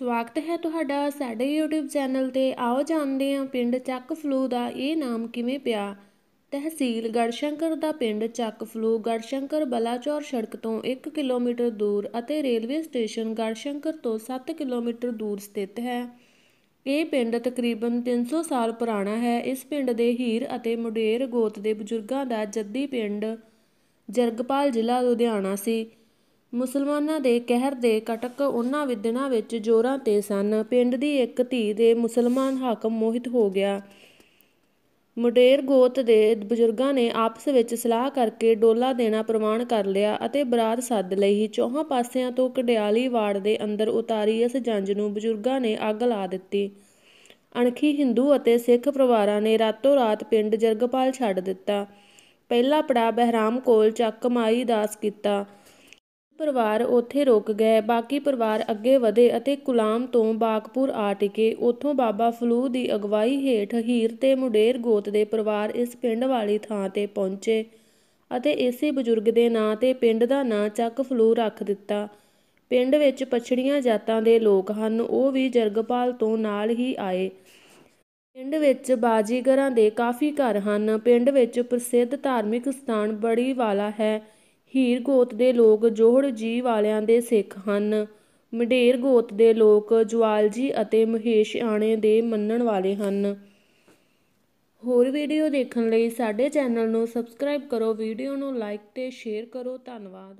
ਸਵਾਗਤ ਹੈ ਤੁਹਾਡਾ ਸਾਡੇ YouTube ਚੈਨਲ ਤੇ ਆਓ ਜਾਣਦੇ ਹਾਂ ਪਿੰਡ ਚੱਕ ਫਲੂ ਦਾ ਇਹ ਨਾਮ ਕਿਵੇਂ ਪਿਆ ਤਹਿਸੀਲ ਗੜਸ਼ੰਕਰ ਦਾ ਪਿੰਡ ਚੱਕ ਫਲੂ ਗੜਸ਼ੰਕਰ ਬਲਾਚੌਰ ਸੜਕ ਤੋਂ 1 ਕਿਲੋਮੀਟਰ ਦੂਰ ਅਤੇ ਰੇਲਵੇ ਸਟੇਸ਼ਨ ਗੜਸ਼ੰਕਰ ਤੋਂ 7 ਕਿਲੋਮੀਟਰ ਦੂਰ ਸਥਿਤ ਹੈ ਇਹ ਪਿੰਡ ਤਕਰੀਬਨ 300 ਸਾਲ ਪੁਰਾਣਾ ਹੈ ਇਸ ਪਿੰਡ ਦੇ ਹੀਰ ਅਤੇ ਮੁਡੇਰ ਗੋਤ ਦੇ ਬਜ਼ੁਰਗਾਂ ਦਾ ਜੱਦੀ ਪਿੰਡ ਜਰਗਪਾਲ ਜ਼ਿਲ੍ਹਾ ਲੁਧਿਆਣਾ ਸੀ ਮੁਸਲਮਾਨਾਂ ਦੇ ਕਹਿਰ ਦੇ ਕਟਕ ਉਹਨਾਂ ਦਿਨਾਂ ਵਿੱਚ ਜ਼ੋਰਾਂ 'ਤੇ ਸਨ ਪਿੰਡ ਦੀ ਇੱਕ ਧੀ ਦੇ ਮੁਸਲਮਾਨ ਹਾਕਮ ਮੋਹਿਤ ਹੋ ਗਿਆ ਮੁਡੇਰ ਗੋਤ ਦੇ ਬਜ਼ੁਰਗਾਂ ਨੇ ਆਪਸ ਵਿੱਚ ਸਲਾਹ ਕਰਕੇ ਡੋਲਾ ਦੇਣਾ ਪ੍ਰਵਾਨ ਕਰ ਲਿਆ ਅਤੇ ਬਰਾਤ ਸੱਦ ਲਈ ਚੌਹਾਂ ਪਾਸਿਆਂ ਤੋਂ ਕਡਿਆਲੀ ਵਾੜ ਦੇ ਅੰਦਰ ਉਤਾਰੀ ਇਸ ਜੰਜ ਨੂੰ ਬਜ਼ੁਰਗਾਂ ਨੇ ਅੱਗ ਲਾ ਦਿੱਤੀ ਅਣਖੀ ਹਿੰਦੂ ਅਤੇ ਸਿੱਖ ਪਰਿਵਾਰਾਂ ਨੇ ਰਾਤੋਂ ਰਾਤ ਪਿੰਡ ਜਰਗਪਾਲ ਛੱਡ ਦਿੱਤਾ ਪਹਿਲਾ ਪੜਾ ਬਹਿਰਾਮ ਕੋਲ ਚੱਕ ਮਾਈ ਦਾਸ ਕੀਤਾ ਪਰਿਵਾਰ ਉੱਥੇ ਰੁਕ ਗਏ ਬਾਕੀ ਪਰਿਵਾਰ ਅੱਗੇ ਵਧੇ ਅਤੇ ਕੁਲਾਮ ਤੋਂ ਬਾਗਪੁਰ ਆ ਟਿਕੇ ਉੱਥੋਂ ਬਾਬਾ ਫਲੂ ਦੀ ਅਗਵਾਈ ਹੇਠ ਹੀਰ ਤੇ ਮੁਡੇਰ ਗੋਤ ਦੇ ਪਰਿਵਾਰ ਇਸ ਪਿੰਡ ਵਾਲੀ ਥਾਂ ਤੇ ਪਹੁੰਚੇ ਅਤੇ ਇਸੇ ਬਜ਼ੁਰਗ ਦੇ ਨਾਂ ਤੇ ਪਿੰਡ ਦਾ ਨਾਂ ਚੱਕ ਫਲੂ ਰੱਖ ਦਿੱਤਾ ਪਿੰਡ ਵਿੱਚ ਪਛੜੀਆਂ ਜਾਤਾਂ ਦੇ ਲੋਕ ਹਨ ਉਹ ਵੀ ਜਰਗਪਾਲ ਤੋਂ ਨਾਲ ਹੀ ਆਏ ਪਿੰਡ ਵਿੱਚ ਬਾਜੀਗਰਾਂ ਦੇ ਕਾਫੀ ਘਰ ਹਨ ਪਿੰਡ ਵਿੱਚ ਪ੍ਰਸਿੱਧ ਧਾਰਮਿਕ ਸਥਾਨ ਬੜੀ ਵਾਲਾ ਹੈ ਹੀਰ ਗੋਤ ਦੇ ਲੋਕ ਜੋਹੜ ਜੀ ਵਾਲਿਆਂ ਦੇ ਸਿੱਖ ਹਨ ਮਢੇਰ ਗੋਤ ਦੇ ਲੋਕ ਜਵਾਲਜੀ ਅਤੇ ਮਹੇਸ਼ ਆਣੇ ਦੇ ਮੰਨਣ ਵਾਲੇ ਹਨ ਹੋਰ ਵੀਡੀਓ ਦੇਖਣ ਲਈ ਸਾਡੇ ਚੈਨਲ ਨੂੰ ਸਬਸਕ੍ਰਾਈਬ ਕਰੋ ਵੀਡੀਓ ਨੂੰ ਲਾਈਕ ਤੇ ਸ਼ੇਅਰ ਕਰੋ ਧੰਨਵਾਦ